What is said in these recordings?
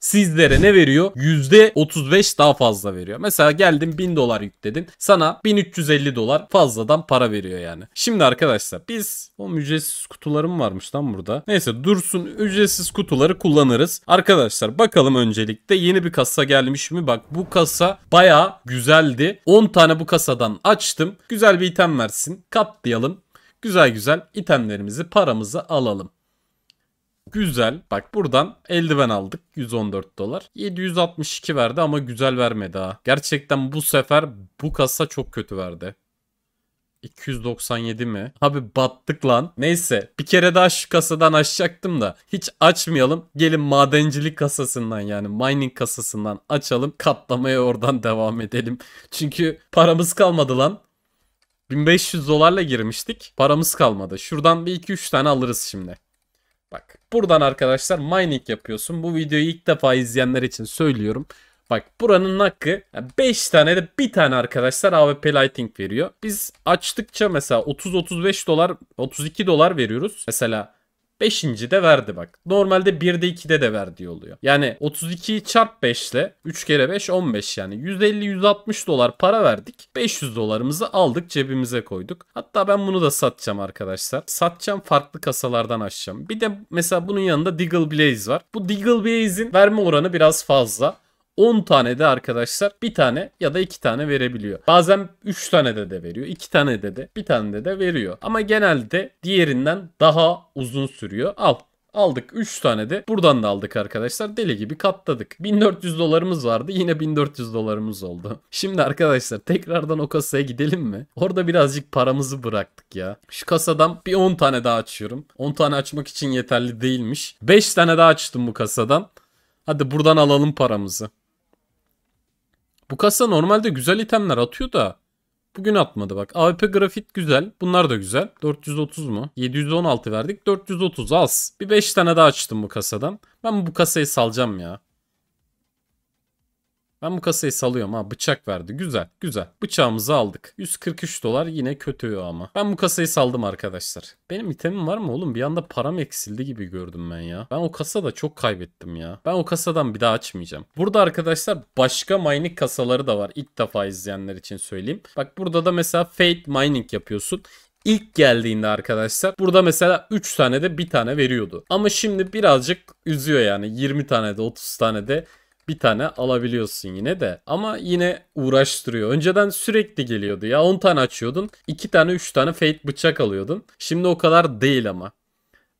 sizlere ne veriyor? %35 daha fazla veriyor. Mesela geldin 1000 dolar yükledin. Sana 1350 dolar fazladan para veriyor yani. Şimdi arkadaşlar biz o ücretsiz kutularım varmış lan burada. Neyse dursun ücretsiz kutuları kullanırız. Arkadaşlar bakalım öncelikle yeni bir kasa gelmiş mi? Bak bu kasa baya güzeldi. 10 tane bu kasadan açtım. Güzel bir item versin. Katlayalım. Güzel güzel itemlerimizi paramızı alalım. Güzel. Bak buradan eldiven aldık. 114 dolar. 762 verdi ama güzel vermedi ha. Gerçekten bu sefer bu kasa çok kötü verdi. 297 mi? Abi battık lan. Neyse bir kere daha şu kasadan açacaktım da hiç açmayalım. Gelin madencilik kasasından yani mining kasasından açalım. Katlamaya oradan devam edelim. Çünkü paramız kalmadı lan. 1500 dolarla girmiştik. Paramız kalmadı. Şuradan bir 2-3 tane alırız şimdi. Bak buradan arkadaşlar mining yapıyorsun. Bu videoyu ilk defa izleyenler için söylüyorum. Bak buranın hakkı 5 tane de bir tane arkadaşlar AWP Lighting veriyor. Biz açtıkça mesela 30-35 dolar 32 dolar veriyoruz. Mesela 5. de verdi bak. Normalde 1'de 2'de de verdiği oluyor. Yani 32 çarp 5 ile 3 kere 5 15 yani 150-160 dolar para verdik. 500 dolarımızı aldık cebimize koyduk. Hatta ben bunu da satacağım arkadaşlar. Satacağım farklı kasalardan açacağım. Bir de mesela bunun yanında Diggle Blaze var. Bu Diggle Blaze'in verme oranı biraz fazla. 10 tane de arkadaşlar bir tane ya da iki tane verebiliyor. Bazen 3 tane de de veriyor. 2 tane de de bir tane de de veriyor. Ama genelde diğerinden daha uzun sürüyor. Al Aldık 3 tane de buradan da aldık arkadaşlar. Deli gibi katladık. 1400 dolarımız vardı. Yine 1400 dolarımız oldu. Şimdi arkadaşlar tekrardan o kasaya gidelim mi? Orada birazcık paramızı bıraktık ya. Şu kasadan bir 10 tane daha açıyorum. 10 tane açmak için yeterli değilmiş. 5 tane daha açtım bu kasadan. Hadi buradan alalım paramızı. Bu kasa normalde güzel itemler atıyor da bugün atmadı bak. AWP grafit güzel. Bunlar da güzel. 430 mu? 716 verdik. 430 az. Bir 5 tane daha açtım bu kasadan. Ben bu kasayı salacağım ya. Ben bu kasayı salıyorum ha bıçak verdi. Güzel güzel. Bıçağımızı aldık. 143 dolar yine kötü ama. Ben bu kasayı saldım arkadaşlar. Benim itemim var mı oğlum? Bir anda param eksildi gibi gördüm ben ya. Ben o kasada çok kaybettim ya. Ben o kasadan bir daha açmayacağım. Burada arkadaşlar başka mining kasaları da var. ilk defa izleyenler için söyleyeyim. Bak burada da mesela Fate Mining yapıyorsun. İlk geldiğinde arkadaşlar burada mesela 3 tane de 1 tane veriyordu. Ama şimdi birazcık üzüyor yani 20 tane de 30 tane de bir tane alabiliyorsun yine de. Ama yine uğraştırıyor. Önceden sürekli geliyordu ya 10 tane açıyordun. 2 tane 3 tane fade bıçak alıyordun. Şimdi o kadar değil ama.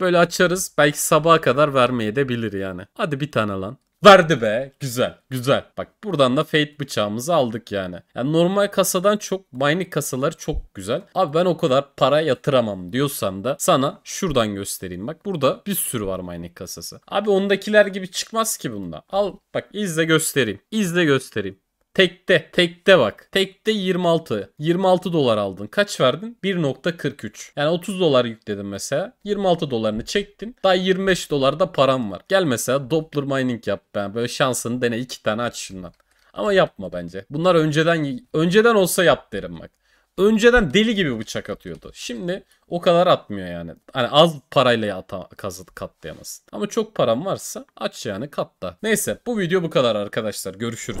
Böyle açarız belki sabaha kadar vermeye de bilir yani. Hadi bir tane lan. Verdi be. Güzel. Güzel. Bak buradan da Fate bıçağımızı aldık yani. Yani normal kasadan çok mining kasaları çok güzel. Abi ben o kadar para yatıramam diyorsan da sana şuradan göstereyim. Bak burada bir sürü var mining kasası. Abi ondakiler gibi çıkmaz ki bunda. Al bak izle göstereyim. İzle göstereyim. Tekte, tekte bak. Tekte 26. 26 dolar aldın. Kaç verdin? 1.43. Yani 30 dolar yükledin mesela. 26 dolarını çektin. Daha 25 dolar da param var. Gel mesela Doppler mining yap ben. Yani böyle şansını dene iki tane aç şundan. Ama yapma bence. Bunlar önceden önceden olsa yap derim bak. Önceden deli gibi bıçak atıyordu. Şimdi o kadar atmıyor yani. Hani az parayla kazı katlayamazsın. Ama çok param varsa aç yani katla. Neyse bu video bu kadar arkadaşlar. Görüşürüz.